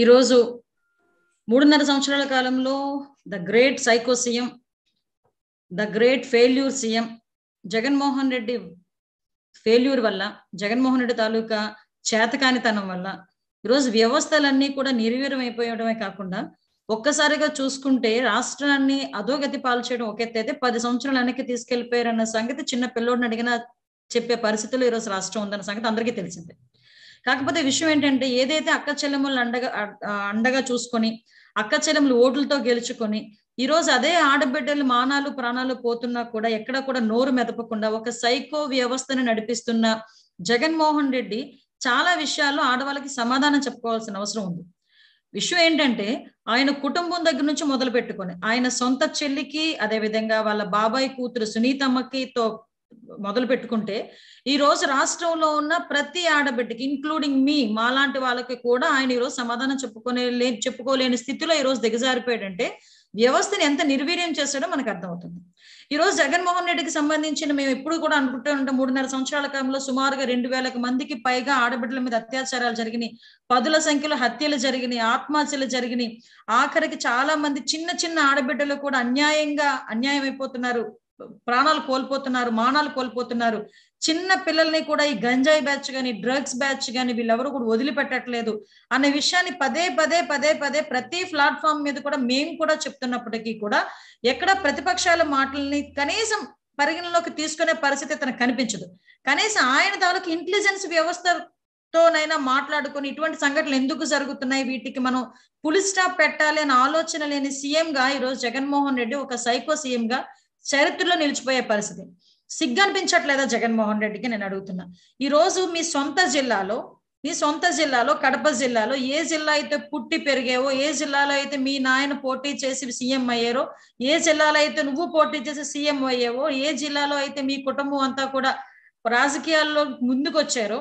ఈరోజు మూడున్నర సంవత్సరాల కాలంలో the great psycho CM the great failure CM Jaganmohan Reddy failure వల్ల జగన్మోహన్ రెడ్డి తాలూకా చేతకానితనం వల్ల ఈరోజు వ్యవస్థలన్నీ కూడా అయిపోయడమే కాకుండా ఒక్కసారిగా చూసుకుంటే రాష్ట్రాన్ని అధోగతి పాల్చేయడం ఒక ఒక అయితే పది సంవత్సరాల వెనక్కి తీసుకెళ్లిపోయారన్న సంగతి చిన్న పిల్లోడిని అడిగినా చెప్పే పరిస్థితులు ఈరోజు రాష్ట్రం ఉందన్న సంగతి అందరికీ తెలిసిందే కాకపోతే విషయం ఏంటంటే ఏదైతే అక్క చెల్లెములను అండగా అండగా చూసుకొని అక్క చెల్లెములు ఓట్లతో గెలుచుకొని ఈ రోజు అదే ఆడబిడ్డలు మానాలు ప్రాణాలు పోతున్నా కూడా ఎక్కడ కూడా నోరు మెదపకుండా ఒక సైకో వ్యవస్థను నడిపిస్తున్న జగన్మోహన్ రెడ్డి చాలా విషయాల్లో ఆడవాళ్ళకి సమాధానం చెప్పుకోవాల్సిన అవసరం ఉంది విషయం ఏంటంటే ఆయన కుటుంబం దగ్గర నుంచి మొదలు పెట్టుకొని ఆయన సొంత చెల్లికి అదేవిధంగా వాళ్ళ బాబాయ్ కూతురు సునీతమ్మకితో మొదలు పెట్టుకుంటే ఈ రోజు రాష్ట్రంలో ఉన్న ప్రతి ఆడబిడ్డకి ఇంక్లూడింగ్ మీ మాలాంటి వాళ్ళకి కూడా ఆయన ఈరోజు సమాధానం చెప్పుకునే చెప్పుకోలేని స్థితిలో ఈ రోజు దిగజారిపోయాడంటే వ్యవస్థను ఎంత నిర్వీర్యం చేస్తాడో మనకు అర్థమవుతుంది ఈ రోజు జగన్మోహన్ రెడ్డికి సంబంధించిన మేము ఎప్పుడు కూడా అనుకుంటూ ఉంటాం మూడున్నర సంవత్సరాల కాలంలో సుమారుగా రెండు వేలకు మందికి పైగా ఆడబిడ్డల మీద అత్యాచారాలు జరిగినాయి పదుల సంఖ్యలో హత్యలు జరిగినాయి ఆత్మహత్యలు జరిగినాయి ఆఖరికి చాలా మంది చిన్న చిన్న ఆడబిడ్డలు కూడా అన్యాయంగా అన్యాయం అయిపోతున్నారు ప్రాణాలు కోల్పోతున్నారు మానాలు కోల్పోతున్నారు చిన్న పిల్లల్ని కూడా ఈ గంజాయి బ్యాచ్ కానీ డ్రగ్స్ బ్యాచ్ కానీ వీళ్ళెవరు కూడా వదిలిపెట్టట్లేదు అనే విషయాన్ని పదే పదే పదే పదే ప్రతి ప్లాట్ఫామ్ మీద కూడా మేము కూడా చెప్తున్నప్పటికీ కూడా ఎక్కడ ప్రతిపక్షాల మాటల్ని కనీసం పరిగణలోకి తీసుకునే పరిస్థితి తనకు కనిపించదు కనీసం ఆయన తాలూకు ఇంటెలిజెన్స్ వ్యవస్థ తోనైనా మాట్లాడుకుని ఇటువంటి సంఘటనలు ఎందుకు జరుగుతున్నాయి వీటికి మనం పులి స్టాప్ పెట్టాలి అని ఆలోచన లేని సీఎంగా ఈరోజు జగన్మోహన్ రెడ్డి ఒక సైకో సీఎంగా గా చరిత్రలో నిలిచిపోయే పరిస్థితి సిగ్గు అనిపించట్లేదా జగన్మోహన్ రెడ్డికి నేను అడుగుతున్నా ఈ రోజు మీ సొంత జిల్లాలో మీ సొంత జిల్లాలో కడప జిల్లాలో ఏ జిల్లా అయితే పుట్టి పెరిగేవో ఏ జిల్లాలో అయితే మీ నాయన పోటీ చేసి సీఎం అయ్యారో ఏ జిల్లాలో అయితే నువ్వు పోటీ చేసి సీఎం అయ్యేవో ఏ జిల్లాలో అయితే మీ కుటుంబం అంతా కూడా రాజకీయాల్లో ముందుకొచ్చారో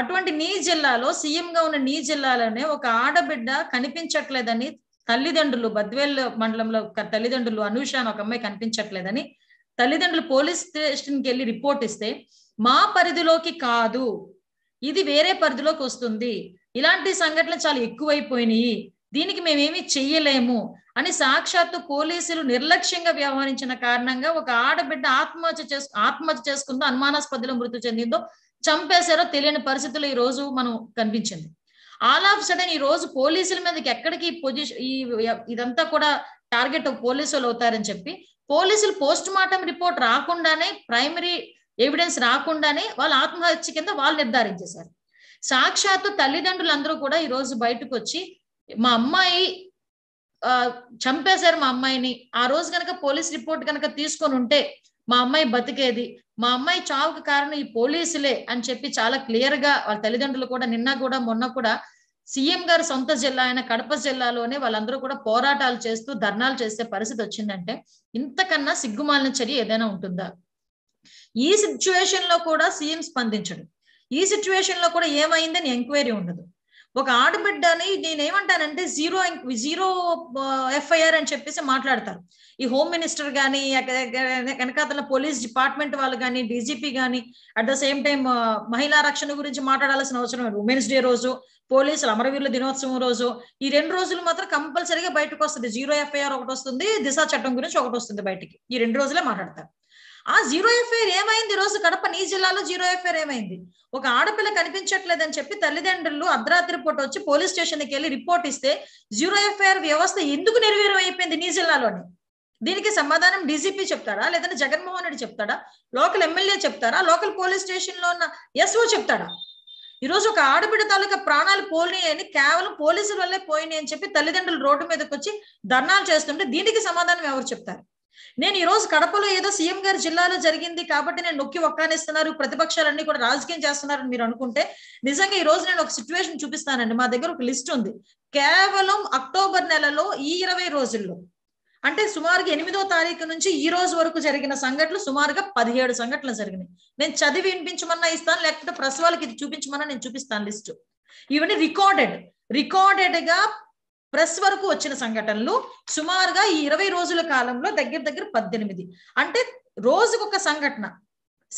అటువంటి నీ జిల్లాలో సీఎంగా ఉన్న నీ జిల్లాలోనే ఒక ఆడబిడ్డ కనిపించట్లేదని తల్లిదండ్రులు బద్వేల్ మండలంలో తల్లిదండ్రులు అనూష అని ఒక అమ్మాయి కనిపించట్లేదని తల్లిదండ్రులు పోలీస్ స్టేషన్కి వెళ్ళి రిపోర్ట్ ఇస్తే మా పరిధిలోకి కాదు ఇది వేరే పరిధిలోకి వస్తుంది ఇలాంటి సంఘటనలు చాలా ఎక్కువైపోయినాయి దీనికి మేమేమి చెయ్యలేము అని సాక్షాత్తు పోలీసులు నిర్లక్ష్యంగా వ్యవహరించిన కారణంగా ఒక ఆడబిడ్డ ఆత్మహత్య చేసు ఆత్మహత్య చేసుకుందో అనుమానాస్పదలో మృతి చెందిందో చంపేశారో తెలియని పరిస్థితులు ఈ రోజు మనం కనిపించింది ఆల్ ఆఫ్ సడన్ ఈ రోజు పోలీసుల మీదకి ఎక్కడికి పొజిషన్ ఈ ఇదంతా కూడా టార్గెట్ పోలీసు వాళ్ళు అవుతారని చెప్పి పోలీసులు పోస్ట్ మార్టం రిపోర్ట్ రాకుండానే ప్రైమరీ ఎవిడెన్స్ రాకుండానే వాళ్ళు ఆత్మహత్య కింద వాళ్ళు నిర్ధారించేశారు సాక్షాత్తు తల్లిదండ్రులందరూ కూడా ఈ రోజు బయటకు వచ్చి మా అమ్మాయి చంపేశారు మా అమ్మాయిని ఆ రోజు కనుక పోలీస్ రిపోర్ట్ కనుక తీసుకొని ఉంటే మా అమ్మాయి బతికేది మా అమ్మాయి చావుకు కారణం ఈ పోలీసులే అని చెప్పి చాలా క్లియర్ గా వాళ్ళ తల్లిదండ్రులు కూడా నిన్న కూడా మొన్న కూడా సీఎం గారు సొంత జిల్లా అయిన కడప జిల్లాలోనే వాళ్ళందరూ కూడా పోరాటాలు చేస్తూ ధర్నాలు చేసే పరిస్థితి వచ్చిందంటే ఇంతకన్నా సిగ్గుమాలిన చర్య ఏదైనా ఉంటుందా ఈ సిచ్యువేషన్ లో కూడా సీఎం స్పందించడు ఈ సిచ్యువేషన్ లో కూడా ఏమైందని ఎంక్వైరీ ఉండదు ఒక ఆడబిడ్డని నేనేమంటానంటే జీరో జీరో ఎఫ్ఐఆర్ అని చెప్పేసి మాట్లాడతారు ఈ హోమ్ మినిస్టర్ కానీ వెనకాతల పోలీస్ డిపార్ట్మెంట్ వాళ్ళు కానీ డీజీపీ కానీ అట్ ద సేమ్ టైం మహిళా రక్షణ గురించి మాట్లాడాల్సిన అవసరం లేదు ఉమెన్స్ డే రోజు పోలీసులు అమరవీరుల దినోత్సవం రోజు ఈ రెండు రోజులు మాత్రం కంపల్సరీగా బయటకు వస్తుంది జీరో ఎఫ్ఐఆర్ ఒకటి వస్తుంది దిశ చట్టం గురించి ఒకటి వస్తుంది బయటికి ఈ రెండు రోజులే మాట్లాడతారు ఆ జీరో ఎఫ్ఐఆర్ ఏమైంది రోజు కడప నీ జిల్లాలో జీరో ఎఫ్ఐఆర్ ఏమైంది ఒక ఆడపిల్ల కనిపించట్లేదని చెప్పి తల్లిదండ్రులు అర్ధరాత్రి పూట వచ్చి పోలీస్ స్టేషన్కి వెళ్ళి రిపోర్ట్ ఇస్తే జీరో ఎఫ్ఐఆర్ వ్యవస్థ ఎందుకు నిర్వీర్యం అయిపోయింది నీ జిల్లాలోని దీనికి సమాధానం డీజీపీ చెప్తాడా లేదంటే జగన్మోహన్ రెడ్డి చెప్తాడా లోకల్ ఎమ్మెల్యే చెప్తారా లోకల్ పోలీస్ స్టేషన్ లో ఉన్న ఎస్ఓ చెప్తాడా ఈరోజు ఒక ఆడబిడ్డ తాలూకా ప్రాణాలు పోలినాయని కేవలం పోలీసుల వల్లే పోయినాయి అని చెప్పి తల్లిదండ్రులు రోడ్డు మీదకి వచ్చి ధర్నాలు చేస్తుంటే దీనికి సమాధానం ఎవరు చెప్తారు నేను ఈ రోజు కడపలో ఏదో సీఎం గారి జిల్లాలో జరిగింది కాబట్టి నేను నొక్కి ఒక్కానిస్తున్నారు ప్రతిపక్షాలన్నీ కూడా రాజకీయం చేస్తున్నారని మీరు అనుకుంటే నిజంగా ఈ రోజు నేను ఒక సిచ్యువేషన్ చూపిస్తానండి మా దగ్గర ఒక లిస్ట్ ఉంది కేవలం అక్టోబర్ నెలలో ఈ ఇరవై రోజుల్లో అంటే సుమారుగా ఎనిమిదో తారీఖు నుంచి ఈ రోజు వరకు జరిగిన సంఘటనలు సుమారుగా పదిహేడు సంఘటనలు జరిగినాయి నేను చదివి వినిపించమన్నా ఇస్తాను లేకపోతే ప్రసవాలకి ఇది చూపించమన్నా నేను చూపిస్తాను లిస్టు ఇవన్నీ రికార్డెడ్ రికార్డెడ్ గా ప్రెస్ వరకు వచ్చిన సంఘటనలు సుమారుగా ఈ ఇరవై రోజుల కాలంలో దగ్గర దగ్గర పద్దెనిమిది అంటే రోజుకొక సంఘటన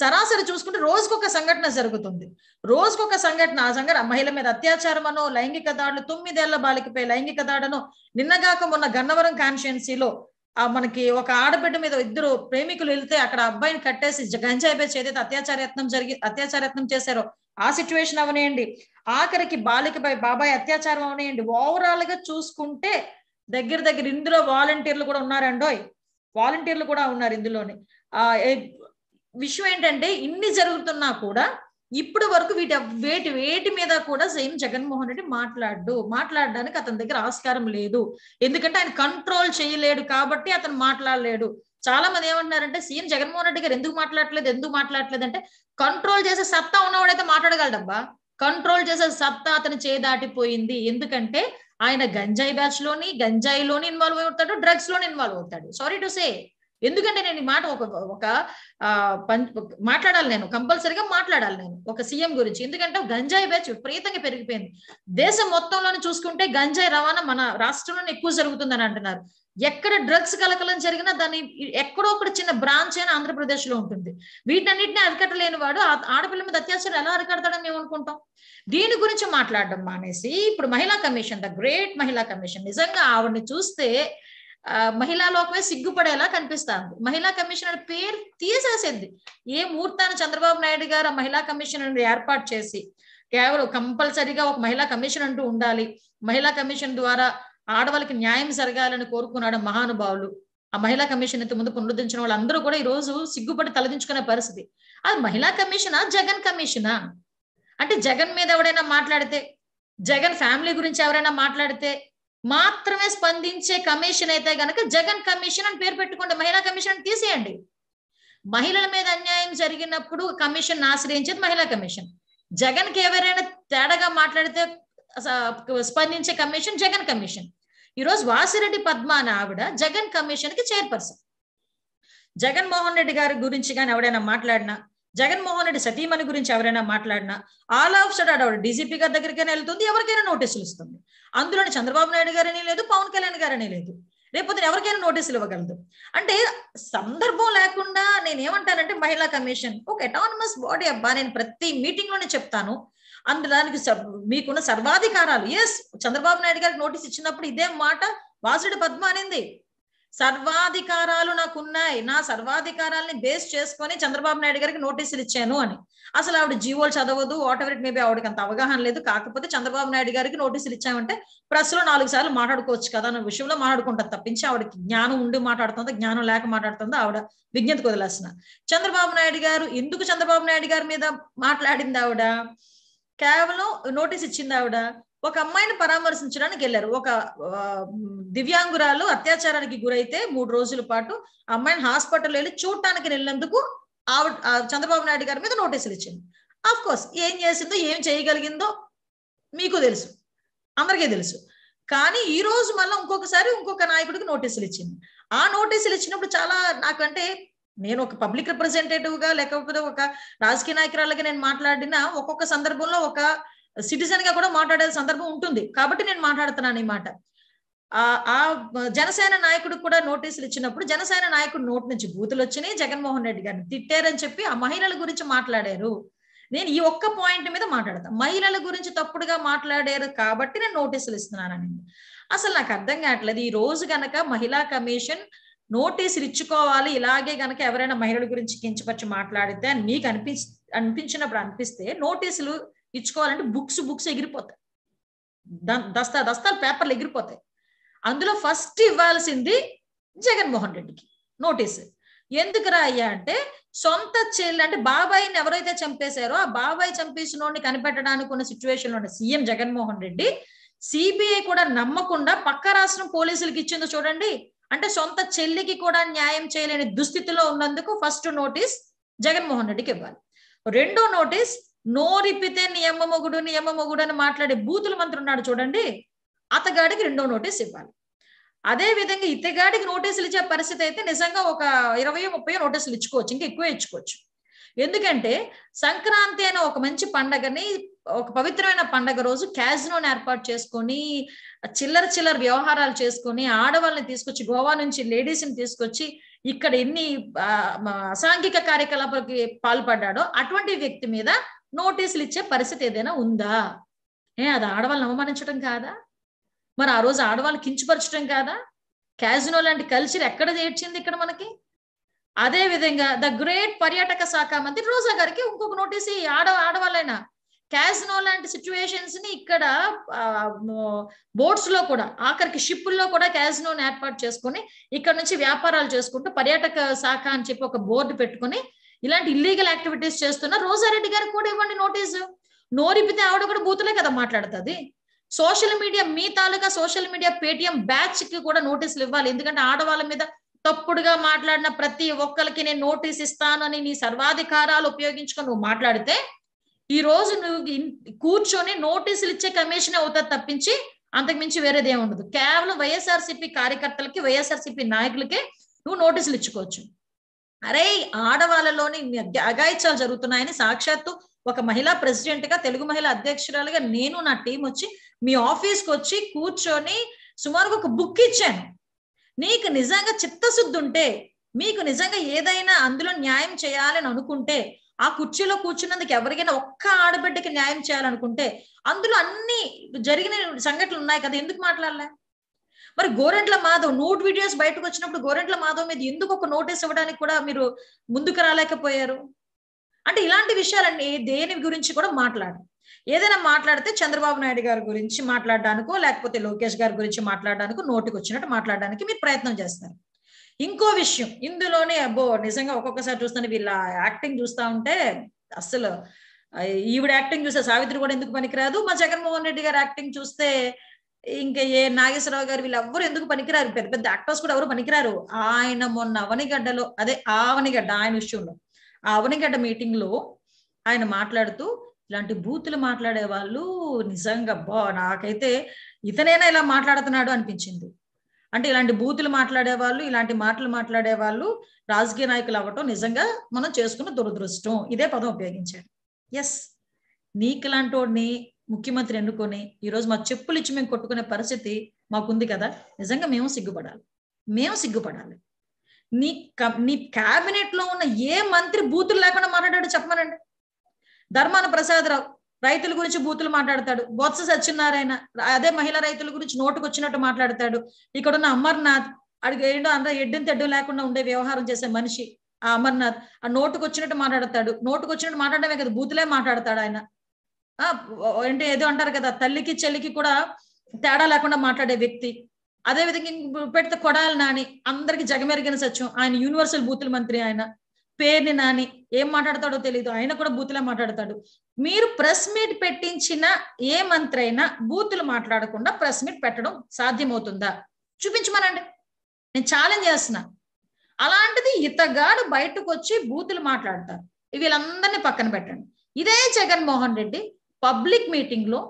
సరాసరి చూసుకుంటే రోజుకొక సంఘటన జరుగుతుంది రోజుకొక సంఘటన ఆ సంఘటన మహిళ మీద అత్యాచారం అనో లైంగిక దాడులు తొమ్మిదేళ్ల బాలికపై లైంగిక దాడను నిన్నగాక మొన్న గన్నవరం కాన్షియన్సీలో ఆ మనకి ఒక ఆడబిడ్డ మీద ఇద్దరు ప్రేమికులు వెళ్తే అక్కడ అబ్బాయిని కట్టేసి గంజాయి బేచి ఏదైతే యత్నం జరిగి అత్యాచార యత్నం చేశారో ఆ సిచ్యువేషన్ అవనేయండి ఆఖరికి బాలికపై బాబాయ్ అత్యాచారం అవనేయండి ఓవరాల్ గా చూసుకుంటే దగ్గర దగ్గర ఇందులో వాలంటీర్లు కూడా ఉన్నారండోయ్ వాలంటీర్లు కూడా ఉన్నారు ఇందులోని ఆ విషయం ఏంటంటే ఇన్ని జరుగుతున్నా కూడా ఇప్పుడు వరకు వీటి వేటి వేటి మీద కూడా సేమ్ జగన్మోహన్ రెడ్డి మాట్లాడు మాట్లాడడానికి అతని దగ్గర ఆస్కారం లేదు ఎందుకంటే ఆయన కంట్రోల్ చేయలేడు కాబట్టి అతను మాట్లాడలేడు చాలా మంది ఏమంటున్నారంటే సీఎం జగన్మోహన్ రెడ్డి గారు ఎందుకు మాట్లాడలేదు ఎందుకు మాట్లాడలేదు అంటే కంట్రోల్ చేసే సత్తా ఉన్నవాడైతే మాట్లాడగలడబ్బా కంట్రోల్ చేసే సత్తా అతను చేదాటిపోయింది ఎందుకంటే ఆయన గంజాయి బ్యాచ్ లోని గంజాయిలోని ఇన్వాల్వ్ అవుతాడు డ్రగ్స్ లోని ఇన్వాల్వ్ అవుతాడు సారీ టు సే ఎందుకంటే నేను ఈ మాట ఒక ఒక మాట్లాడాలి నేను కంపల్సరీగా మాట్లాడాలి నేను ఒక సీఎం గురించి ఎందుకంటే గంజాయి బ్యాచ్ విపరీతంగా పెరిగిపోయింది దేశం మొత్తంలోనే చూసుకుంటే గంజాయి రవాణా మన రాష్ట్రంలోనే ఎక్కువ జరుగుతుందని అంటున్నారు ఎక్కడ డ్రగ్స్ కలకలం జరిగినా దాన్ని ఎక్కడో ఒక చిన్న బ్రాంచ్ అయినా ఆంధ్రప్రదేశ్ లో ఉంటుంది వీటన్నిటిని అరికట్టలేని వాడు ఆడపిల్ల మీద అత్యాచారం ఎలా అరికడతాడని మేము అనుకుంటాం దీని గురించి మాట్లాడడం మానేసి ఇప్పుడు మహిళా కమిషన్ ద గ్రేట్ మహిళా కమిషన్ నిజంగా ఆవిడని చూస్తే మహిళా లోకమే సిగ్గుపడేలా కనిపిస్తుంది మహిళా కమిషన్ అనే పేరు తీసేసింది ఏ ముహూర్తాన్ని చంద్రబాబు నాయుడు గారు ఆ మహిళా కమిషన్ ఏర్పాటు చేసి కేవలం కంపల్సరీగా ఒక మహిళా కమిషన్ అంటూ ఉండాలి మహిళా కమిషన్ ద్వారా ఆడవాళ్ళకి న్యాయం జరగాలని కోరుకున్నాడు మహానుభావులు ఆ మహిళా కమిషన్ ఇంత ముందు పునరుద్ధరించిన వాళ్ళందరూ కూడా ఈ రోజు సిగ్గుపడి తలదించుకునే పరిస్థితి అది మహిళా కమిషనా జగన్ కమిషనా అంటే జగన్ మీద ఎవడైనా మాట్లాడితే జగన్ ఫ్యామిలీ గురించి ఎవరైనా మాట్లాడితే మాత్రమే స్పందించే కమిషన్ అయితే గనక జగన్ కమిషన్ అని పేరు పెట్టుకోండి మహిళా కమిషన్ తీసేయండి మహిళల మీద అన్యాయం జరిగినప్పుడు కమిషన్ ఆశ్రయించేది మహిళా కమిషన్ జగన్కి ఎవరైనా తేడాగా మాట్లాడితే స్పందించే కమిషన్ జగన్ కమిషన్ ఈరోజు వాసిరెడ్డి పద్మ అని ఆవిడ జగన్ కమిషన్ కి చైర్పర్సన్ జగన్మోహన్ రెడ్డి గారి గురించి కానీ ఎవడైనా మాట్లాడినా జగన్మోహన్ రెడ్డి సతీమణి గురించి ఎవరైనా మాట్లాడినా ఆల్ ఆఫ్ సడన్ ఆవిడ డీజీపీ గారి దగ్గరికైనా వెళ్తుంది ఎవరికైనా నోటీసులు ఇస్తుంది అందులోని చంద్రబాబు నాయుడు గారని లేదు పవన్ కళ్యాణ్ గారని లేదు రేపు ఎవరికైనా నోటీసులు ఇవ్వగలదు అంటే సందర్భం లేకుండా నేనేమంటానంటే మహిళా కమిషన్ ఒక అటానమస్ బాడీ అబ్బా నేను ప్రతి మీటింగ్ లోనే చెప్తాను అండ్ దానికి మీకున్న సర్వాధికారాలు ఎస్ చంద్రబాబు నాయుడు గారికి నోటీస్ ఇచ్చినప్పుడు ఇదే మాట వాసుడి పద్మ అనింది సర్వాధికారాలు నాకున్నాయి నా సర్వాధికారాలని బేస్ చేసుకొని చంద్రబాబు నాయుడు గారికి నోటీసులు ఇచ్చాను అని అసలు ఆవిడ జీవోలు చదవదు వాట్ ఇట్ మేబీ ఆవిడకి అంత అవగాహన లేదు కాకపోతే చంద్రబాబు నాయుడు గారికి నోటీసులు ఇచ్చామంటే ప్రెస్లో నాలుగు సార్లు మాట్లాడుకోవచ్చు కదా అన్న విషయంలో మాట్లాడుకుంటారు తప్పించి ఆవిడకి జ్ఞానం ఉండి మాట్లాడుతుందో జ్ఞానం లేక మాట్లాడుతుందో ఆవిడ విజ్ఞత వదిలేస్తున్నా చంద్రబాబు నాయుడు గారు ఎందుకు చంద్రబాబు నాయుడు గారి మీద మాట్లాడింది ఆవిడ కేవలం నోటీస్ ఇచ్చింది ఆవిడ ఒక అమ్మాయిని పరామర్శించడానికి వెళ్ళారు ఒక దివ్యాంగురాలు అత్యాచారానికి గురైతే మూడు రోజుల పాటు అమ్మాయిని హాస్పిటల్ వెళ్ళి చూడటానికి వెళ్ళినందుకు ఆవిడ చంద్రబాబు నాయుడు గారి మీద నోటీసులు ఇచ్చింది ఆఫ్ కోర్స్ ఏం చేసిందో ఏం చేయగలిగిందో మీకు తెలుసు అందరికీ తెలుసు కానీ ఈ రోజు మళ్ళీ ఇంకొకసారి ఇంకొక నాయకుడికి నోటీసులు ఇచ్చింది ఆ నోటీసులు ఇచ్చినప్పుడు చాలా నాకంటే నేను ఒక పబ్లిక్ రిప్రజెంటేటివ్ గా లేకపోతే ఒక రాజకీయ నాయకురాలుగా నేను మాట్లాడిన ఒక్కొక్క సందర్భంలో ఒక సిటిజన్ గా కూడా మాట్లాడే సందర్భం ఉంటుంది కాబట్టి నేను మాట్లాడుతున్నాను ఈ మాట ఆ జనసేన నాయకుడు కూడా నోటీసులు ఇచ్చినప్పుడు జనసేన నాయకుడు నోటి నుంచి బూతులు వచ్చినాయి జగన్మోహన్ రెడ్డి గారిని తిట్టారని చెప్పి ఆ మహిళల గురించి మాట్లాడారు నేను ఈ ఒక్క పాయింట్ మీద మాట్లాడతాను మహిళల గురించి తప్పుడుగా మాట్లాడారు కాబట్టి నేను నోటీసులు ఇస్తున్నానని అసలు నాకు అర్థం కావట్లేదు ఈ రోజు గనక మహిళా కమిషన్ నోటీసులు ఇచ్చుకోవాలి ఇలాగే గనక ఎవరైనా మహిళల గురించి కించపరిచి మాట్లాడితే అని మీకు అనిపి అనిపించినప్పుడు అనిపిస్తే నోటీసులు ఇచ్చుకోవాలంటే బుక్స్ బుక్స్ ఎగిరిపోతాయి దస్తా దస్తాలు పేపర్లు ఎగిరిపోతాయి అందులో ఫస్ట్ ఇవ్వాల్సింది జగన్మోహన్ రెడ్డికి నోటీసు ఎందుకురా అయ్యా అంటే సొంత చెల్లి అంటే బాబాయిని ఎవరైతే చంపేశారో ఆ బాబాయ్ చంపేసిన కనిపెట్టడానికి ఉన్న సిచ్యువేషన్లో ఉన్న సీఎం జగన్మోహన్ రెడ్డి సిబిఐ కూడా నమ్మకుండా పక్క రాష్ట్రం పోలీసులకు ఇచ్చిందో చూడండి అంటే సొంత చెల్లికి కూడా న్యాయం చేయలేని దుస్థితిలో ఉన్నందుకు ఫస్ట్ నోటీస్ జగన్మోహన్ రెడ్డికి ఇవ్వాలి రెండో నోటీస్ నోరిపితే నియమమొగుడు నియమమొగుడు అని మాట్లాడే బూతుల మంత్రి ఉన్నాడు చూడండి అతగాడికి రెండో నోటీస్ ఇవ్వాలి అదే విధంగా ఇతగాడికి నోటీసులు ఇచ్చే పరిస్థితి అయితే నిజంగా ఒక ఇరవై ముప్పై నోటీసులు ఇచ్చుకోవచ్చు ఇంకా ఎక్కువ ఇచ్చుకోవచ్చు ఎందుకంటే సంక్రాంతి అనే ఒక మంచి పండగని ఒక పవిత్రమైన పండగ రోజు క్యాజినోని ఏర్పాటు చేసుకొని చిల్లర చిల్లర వ్యవహారాలు చేసుకొని ఆడవాళ్ళని తీసుకొచ్చి గోవా నుంచి లేడీస్ని తీసుకొచ్చి ఇక్కడ ఎన్ని అసాంఘిక కార్యకలాపాలకి పాల్పడ్డాడో అటువంటి వ్యక్తి మీద నోటీసులు ఇచ్చే పరిస్థితి ఏదైనా ఉందా ఏ అది ఆడవాళ్ళని అవమానించడం కాదా మరి ఆ రోజు ఆడవాళ్ళు కించపరచడం కాదా క్యాజినో లాంటి కల్చర్ ఎక్కడ చేర్చింది ఇక్కడ మనకి అదే విధంగా ద గ్రేట్ పర్యాటక శాఖ మంత్రి రోజా గారికి ఇంకొక నోటీస్ ఆడ ఆడవాళ్ళైనా క్యాసినో లాంటి సిచ్యువేషన్స్ ని ఇక్కడ బోట్స్ లో కూడా ఆఖరికి షిప్పుల్లో కూడా క్యాసినోని ఏర్పాటు చేసుకుని ఇక్కడ నుంచి వ్యాపారాలు చేసుకుంటూ పర్యాటక శాఖ అని చెప్పి ఒక బోర్డు పెట్టుకుని ఇలాంటి ఇల్లీగల్ యాక్టివిటీస్ చేస్తున్న రోజారెడ్డి గారికి కూడా ఇవ్వండి నోటీసు నోరిపితే ఆవిడ కూడా బూతులే కదా మాట్లాడుతుంది సోషల్ మీడియా మీ తాలూకా సోషల్ మీడియా పేటిఎం బ్యాచ్ కి కూడా నోటీసులు ఇవ్వాలి ఎందుకంటే ఆడవాళ్ళ మీద తప్పుడుగా మాట్లాడిన ప్రతి ఒక్కరికి నేను నోటీస్ ఇస్తాను అని నీ సర్వాధికారాలు ఉపయోగించుకొని నువ్వు మాట్లాడితే ఈ రోజు నువ్వు కూర్చొని నోటీసులు ఇచ్చే కమిషన్ అవుతుంది తప్పించి అంతకుమించి వేరేదే ఉండదు కేవలం వైఎస్ఆర్సీపీ కార్యకర్తలకి వైఎస్ఆర్సిపి నాయకులకే నువ్వు నోటీసులు ఇచ్చుకోవచ్చు అరే ఆడవాళ్ళలోని అగాయిత్యాలు జరుగుతున్నాయని సాక్షాత్తు ఒక మహిళా ప్రెసిడెంట్ గా తెలుగు మహిళా అధ్యక్షురాలుగా నేను నా టీం వచ్చి మీ ఆఫీస్కి వచ్చి కూర్చొని సుమారుగా ఒక బుక్ ఇచ్చాను నీకు నిజంగా చిత్తశుద్ధి ఉంటే మీకు నిజంగా ఏదైనా అందులో న్యాయం చేయాలని అనుకుంటే ఆ కుర్చీలో కూర్చున్నందుకు ఎవరికైనా ఒక్క ఆడబిడ్డకి న్యాయం చేయాలనుకుంటే అందులో అన్ని జరిగిన సంఘటనలు ఉన్నాయి కదా ఎందుకు మాట్లాడలే మరి గోరెంట్ల మాధవ్ నోట్ వీడియోస్ బయటకు వచ్చినప్పుడు గోరెంట్ల మాధవ్ మీద ఎందుకు ఒక నోటీస్ ఇవ్వడానికి కూడా మీరు ముందుకు రాలేకపోయారు అంటే ఇలాంటి విషయాలన్నీ దేని గురించి కూడా మాట్లాడు ఏదైనా మాట్లాడితే చంద్రబాబు నాయుడు గారి గురించి మాట్లాడడానికో లేకపోతే లోకేష్ గారి గురించి మాట్లాడడానికో నోటికి వచ్చినట్టు మాట్లాడడానికి మీరు ప్రయత్నం చేస్తారు ఇంకో విషయం ఇందులోనే అబ్బో నిజంగా ఒక్కొక్కసారి చూస్తాను వీళ్ళ యాక్టింగ్ చూస్తూ ఉంటే అస్సలు ఈవిడ యాక్టింగ్ చూస్తే సావిత్రి కూడా ఎందుకు పనికిరాదు మా జగన్మోహన్ రెడ్డి గారు యాక్టింగ్ చూస్తే ఇంకా ఏ నాగేశ్వరరావు గారు వీళ్ళెవ్వరు ఎందుకు పనికిరారు పెద్ద పెద్ద యాక్టర్స్ కూడా ఎవరు పనికిరారు ఆయన మొన్న అవనిగడ్డలో అదే ఆ అవనిగడ్డ ఆయన విషయంలో ఆ అవనిగడ్డ మీటింగ్ లో ఆయన మాట్లాడుతూ ఇలాంటి బూతులు మాట్లాడే వాళ్ళు నిజంగా బా నాకైతే ఇతనైనా ఇలా మాట్లాడుతున్నాడు అనిపించింది అంటే ఇలాంటి బూతులు మాట్లాడే వాళ్ళు ఇలాంటి మాటలు మాట్లాడే వాళ్ళు రాజకీయ నాయకులు అవ్వటం నిజంగా మనం చేసుకున్న దురదృష్టం ఇదే పదం ఉపయోగించాడు ఎస్ నీకులాంటి వాడిని ముఖ్యమంత్రి ఎన్నుకొని ఈరోజు మా చెప్పులు ఇచ్చి మేము కొట్టుకునే పరిస్థితి మాకుంది కదా నిజంగా మేము సిగ్గుపడాలి మేము సిగ్గుపడాలి నీ నీ కేబినెట్ లో ఉన్న ఏ మంత్రి బూతులు లేకుండా మాట్లాడాడు చెప్పమనండి ధర్మాన ప్రసాదరావు రైతుల గురించి బూతులు మాట్లాడతాడు బొత్స సత్యనారాయణ అదే మహిళా రైతుల గురించి నోటుకు వచ్చినట్టు మాట్లాడతాడు ఇక్కడ ఉన్న అమర్నాథ్ అడిగి ఏంటో అందరూ ఎడ్డం తెడ్డం లేకుండా ఉండే వ్యవహారం చేసే మనిషి ఆ అమర్నాథ్ ఆ నోటుకు వచ్చినట్టు మాట్లాడతాడు నోటుకు వచ్చినట్టు మాట్లాడమే కదా బూతులే మాట్లాడతాడు ఆయన ఆ అంటే ఏదో అంటారు కదా తల్లికి చెల్లికి కూడా తేడా లేకుండా మాట్లాడే వ్యక్తి అదే విధంగా పెడితే కొడాలి నాని అందరికి జగమెరిగిన సత్యం ఆయన యూనివర్సల్ బూతుల మంత్రి ఆయన పేరుని నాని ఏం మాట్లాడతాడో తెలియదు ఆయన కూడా బూతులే మాట్లాడతాడు మీరు ప్రెస్ మీట్ పెట్టించిన ఏ మంత్రి అయినా బూతులు మాట్లాడకుండా ప్రెస్ మీట్ పెట్టడం సాధ్యమవుతుందా చూపించమనండి నేను ఛాలెంజ్ చేస్తున్నా అలాంటిది ఇతగాడు బయటకు వచ్చి బూతులు మాట్లాడతారు వీళ్ళందరినీ పక్కన పెట్టండి ఇదే జగన్మోహన్ రెడ్డి పబ్లిక్ మీటింగ్ లో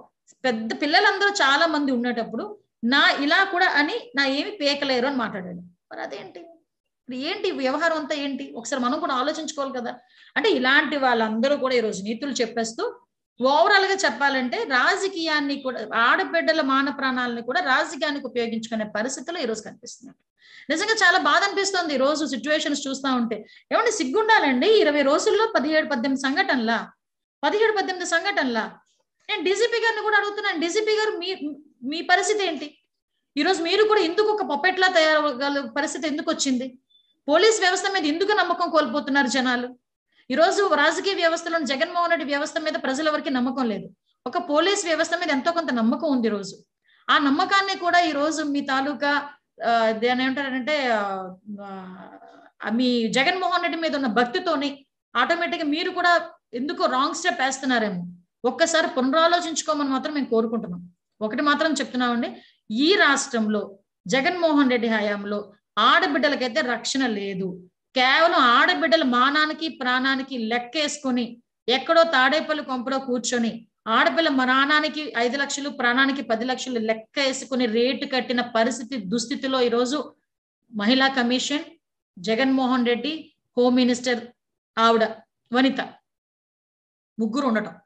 పెద్ద పిల్లలందరూ చాలా మంది ఉండేటప్పుడు నా ఇలా కూడా అని నా ఏమి పేకలేరు అని మాట్లాడాడు మరి అదేంటి ఏంటి వ్యవహారం అంతా ఏంటి ఒకసారి మనం కూడా ఆలోచించుకోవాలి కదా అంటే ఇలాంటి వాళ్ళందరూ కూడా ఈరోజు నీతులు చెప్పేస్తూ ఓవరాల్ గా చెప్పాలంటే రాజకీయాన్ని కూడా ఆడబిడ్డల మాన ప్రాణాలను కూడా రాజకీయానికి ఉపయోగించుకునే పరిస్థితులు ఈరోజు కనిపిస్తున్నాయి నిజంగా చాలా బాధ అనిపిస్తుంది ఈ రోజు సిచ్యువేషన్స్ చూస్తూ ఉంటే ఏమంటే సిగ్గుండాలండి ఇరవై రోజుల్లో పదిహేడు పద్దెనిమిది సంఘటనలా పదిహేడు పద్దెనిమిది సంఘటనలా నేను డీజీపీ గారిని కూడా అడుగుతున్నాను డీజీపీ గారు మీ మీ పరిస్థితి ఏంటి ఈరోజు మీరు కూడా ఎందుకు ఒక పప్పెట్లా తయారు పరిస్థితి ఎందుకు వచ్చింది పోలీస్ వ్యవస్థ మీద ఎందుకు నమ్మకం కోల్పోతున్నారు జనాలు ఈరోజు రాజకీయ వ్యవస్థలో జగన్మోహన్ రెడ్డి వ్యవస్థ మీద ప్రజల ఎవరికి నమ్మకం లేదు ఒక పోలీస్ వ్యవస్థ మీద ఎంతో కొంత నమ్మకం ఉంది రోజు ఆ నమ్మకాన్ని కూడా ఈ రోజు మీ తాలూకా దాని ఏమంటారంటే మీ జగన్మోహన్ రెడ్డి మీద ఉన్న భక్తితోని ఆటోమేటిక్గా మీరు కూడా ఎందుకు రాంగ్ స్టెప్ వేస్తున్నారేమో ఒక్కసారి పునరాలోచించుకోమని మాత్రం మేము కోరుకుంటున్నాం ఒకటి మాత్రం చెప్తున్నామండి ఈ రాష్ట్రంలో జగన్మోహన్ రెడ్డి హయాంలో ఆడబిడ్డలకైతే రక్షణ లేదు కేవలం ఆడబిడ్డలు మానానికి ప్రాణానికి లెక్కేసుకొని ఎక్కడో తాడేపల్లి కొంపలో కూర్చొని ఆడపిల్ల మనానానికి ఐదు లక్షలు ప్రాణానికి పది లక్షలు లెక్క వేసుకుని రేటు కట్టిన పరిస్థితి దుస్థితిలో ఈరోజు మహిళా commission Jaganmohan Reddy home minister ఆవిడ వనిత ముగ్గురు ఉండటం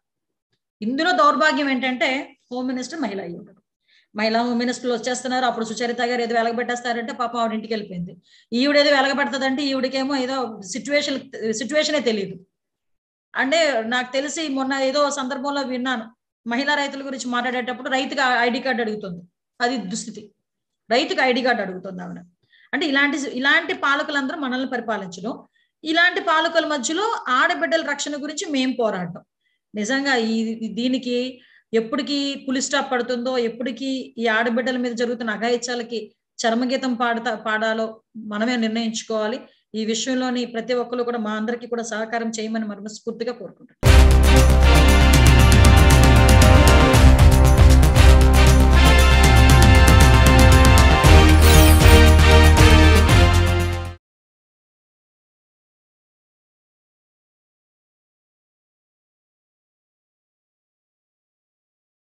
ఇందులో దౌర్భాగ్యం ఏంటంటే హోమ్ మినిస్టర్ మహిళ అయి ఉండటం మహిళా మినిస్టర్లు వచ్చేస్తున్నారు అప్పుడు సుచరిత గారు ఏదో వెలగబెట్టేస్తారంటే పాపం ఆవిడ ఇంటికి వెళ్ళిపోయింది ఈవిడ ఏదో వెలగబెడతదంటే ఈవిడికేమో ఏదో సిచ్యువేషన్ సిచ్యువేషనే తెలియదు అంటే నాకు తెలిసి మొన్న ఏదో సందర్భంలో విన్నాను మహిళా రైతుల గురించి మాట్లాడేటప్పుడు రైతుకి ఐడి కార్డు అడుగుతుంది అది దుస్థితి రైతుకి ఐడి కార్డు అడుగుతుంది ఆవిడ అంటే ఇలాంటి ఇలాంటి పాలకులందరూ మనల్ని పరిపాలించడం ఇలాంటి పాలకుల మధ్యలో ఆడబిడ్డల రక్షణ గురించి మేము పోరాడటం నిజంగా ఈ దీనికి ఎప్పటికి పులి స్టాప్ పడుతుందో ఎప్పటికి ఈ ఆడబిడ్డల మీద జరుగుతున్న అఘాయిత్యాలకి చర్మగీతం పాడతా పాడాలో మనమే నిర్ణయించుకోవాలి ఈ విషయంలోని ప్రతి ఒక్కరు కూడా మా అందరికీ కూడా సహకారం చేయమని మనస్ఫూర్తిగా కోరుకుంటాం